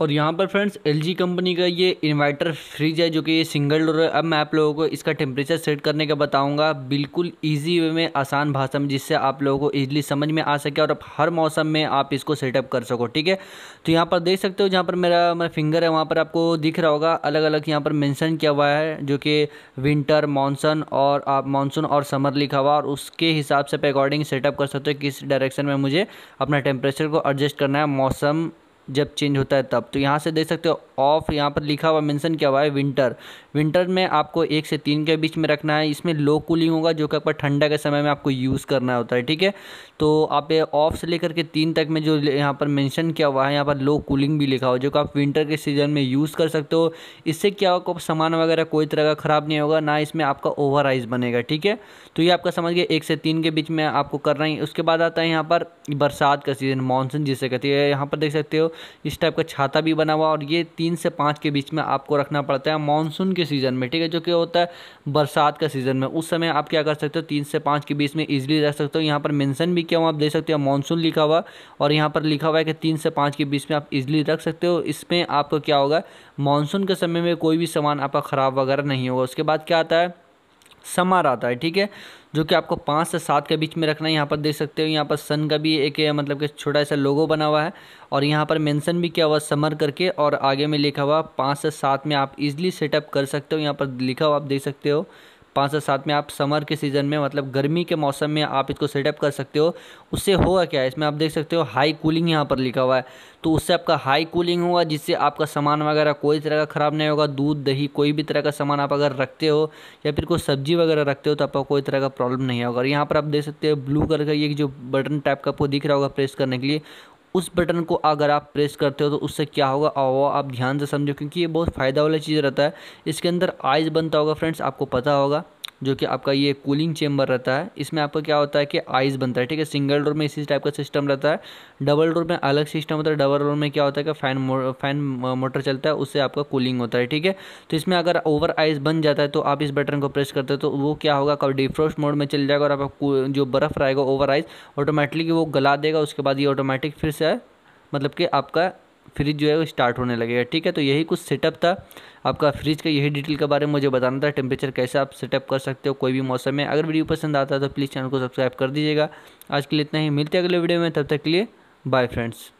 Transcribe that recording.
और यहाँ पर फ्रेंड्स एल कंपनी का ये इन्वर्टर फ्रिज है जो कि ये सिंगल डोर है अब मैं आप लोगों को इसका टेम्परेचर सेट करने का बताऊंगा बिल्कुल इजी वे में आसान भाषा में जिससे आप लोगों को इजीली समझ में आ सके और अब हर मौसम में आप इसको सेटअप कर सको ठीक है तो यहाँ पर देख सकते हो जहाँ पर मेरा मेरा फिंगर है वहाँ पर आपको दिख रहा होगा अलग अलग यहाँ पर मैंसन किया हुआ है जो कि विंटर मानसून और आप मानसून और समर लिखा हुआ और उसके हिसाब से आप अकॉर्डिंग सेटअप कर सकते हो किस डायरेक्शन में मुझे अपना टेम्परेचर को एडजस्ट करना है मौसम जब चेंज होता है तब तो यहाँ से देख सकते हो ऑफ यहाँ पर लिखा हुआ मेंशन किया हुआ है विंटर विंटर में आपको एक से तीन के बीच में रखना है इसमें लो कूलिंग होगा जो कि आपका ठंडा के समय में आपको यूज़ करना होता है ठीक है तो आप ऑफ से लेकर के तीन तक में जो यहाँ पर मेंशन किया हुआ है यहाँ पर लो कूलिंग भी लिखा हुआ जो कि आप विंटर के सीज़न में यूज़ कर सकते हो इससे क्या होगा सामान वगैरह कोई तरह का ख़राब नहीं होगा ना इसमें आपका ओवर आइज़ बनेगा ठीक है तो ये आपका समझ गया एक से तीन के बीच में आपको करना ही उसके बाद आता है यहाँ पर बरसात का सीज़न मानसून जिसे कहती है यहाँ पर देख सकते हो इस टाइप का छाता भी बना हुआ और ये तीन से पाँच के बीच में आपको रखना पड़ता है मानसून के सीज़न में ठीक है जो कि होता है बरसात का सीज़न में उस समय आप क्या कर सकते हो तीन से पाँच के बीच में ईजिली रख सकते हो यहाँ पर मैंसन भी किया हुआ आप देख सकते हो मानसून लिखा हुआ और यहाँ पर लिखा हुआ है कि तीन से पाँच के बीच में आप ईजिली रख सकते हो इसमें आपको क्या होगा मानसून के समय में कोई भी सामान आपका ख़राब वगैरह नहीं होगा उसके बाद क्या आता है समर आता है ठीक है जो कि आपको पाँच से सात के बीच में रखना है यहाँ पर देख सकते हो यहाँ पर सन का भी एक मतलब कि छोटा सा लोगो बना हुआ है और यहाँ पर मेंशन भी किया हुआ समर करके और आगे में लिखा हुआ पाँच से सात में आप इजीली सेटअप कर सकते हो यहाँ पर लिखा हुआ आप देख सकते हो पाँच से सात में आप समर के सीज़न में मतलब गर्मी के मौसम में आप इसको सेटअप कर सकते हो उससे होगा क्या इसमें आप देख सकते हो हाई कूलिंग यहाँ पर लिखा हुआ है तो उससे आपका हाई कूलिंग होगा जिससे आपका सामान वगैरह कोई तरह का ख़राब नहीं होगा दूध दही कोई भी तरह का सामान आप अगर रखते हो या फिर कोई सब्जी वगैरह रखते हो तो आपका कोई तरह का प्रॉब्लम नहीं होगा और यहाँ पर आप देख सकते हो ब्लू कलर का ये जो बटन टाइप का आपको दिख रहा होगा प्रेस करने के लिए उस बटन को अगर आप प्रेस करते हो तो उससे क्या होगा और आप ध्यान से समझो क्योंकि ये बहुत फ़ायदा वाला चीज़ रहता है इसके अंदर आइज़ बनता होगा फ्रेंड्स आपको पता होगा जो कि आपका ये कूलिंग चेम्बर रहता है इसमें आपका क्या होता है कि आइस बनता है ठीक है सिंगल डोर में इसी टाइप का सिस्टम रहता है डबल डोर में अलग सिस्टम होता है डबल डोर में क्या होता है कि फ़ैन फ़ैन मोटर चलता है उससे आपका कूलिंग होता है ठीक है तो इसमें अगर ओवर आइस बन जाता है तो आप इस बटन को प्रेस करते हो तो वो क्या होगा कब डिफ्रोस्ट मोड में चल जाएगा और आपका जो बर्फ़ रहेगा ओवर आइस ऑटोमेटिकली वो गला देगा उसके बाद ये ऑटोमेटिक फिर से मतलब कि आपका फ्रिज जो है वो स्टार्ट होने लगेगा ठीक है तो यही कुछ सेटअप था आपका फ्रिज का यही डिटेल के बारे में मुझे बताना था टेम्परेचर कैसे आप सेटअप कर सकते हो कोई भी मौसम में अगर वीडियो पसंद आता है तो प्लीज़ चैनल को सब्सक्राइब कर दीजिएगा आज के लिए इतना ही मिलते हैं अगले वीडियो में तब तक के लिए बाय फ्रेंड्स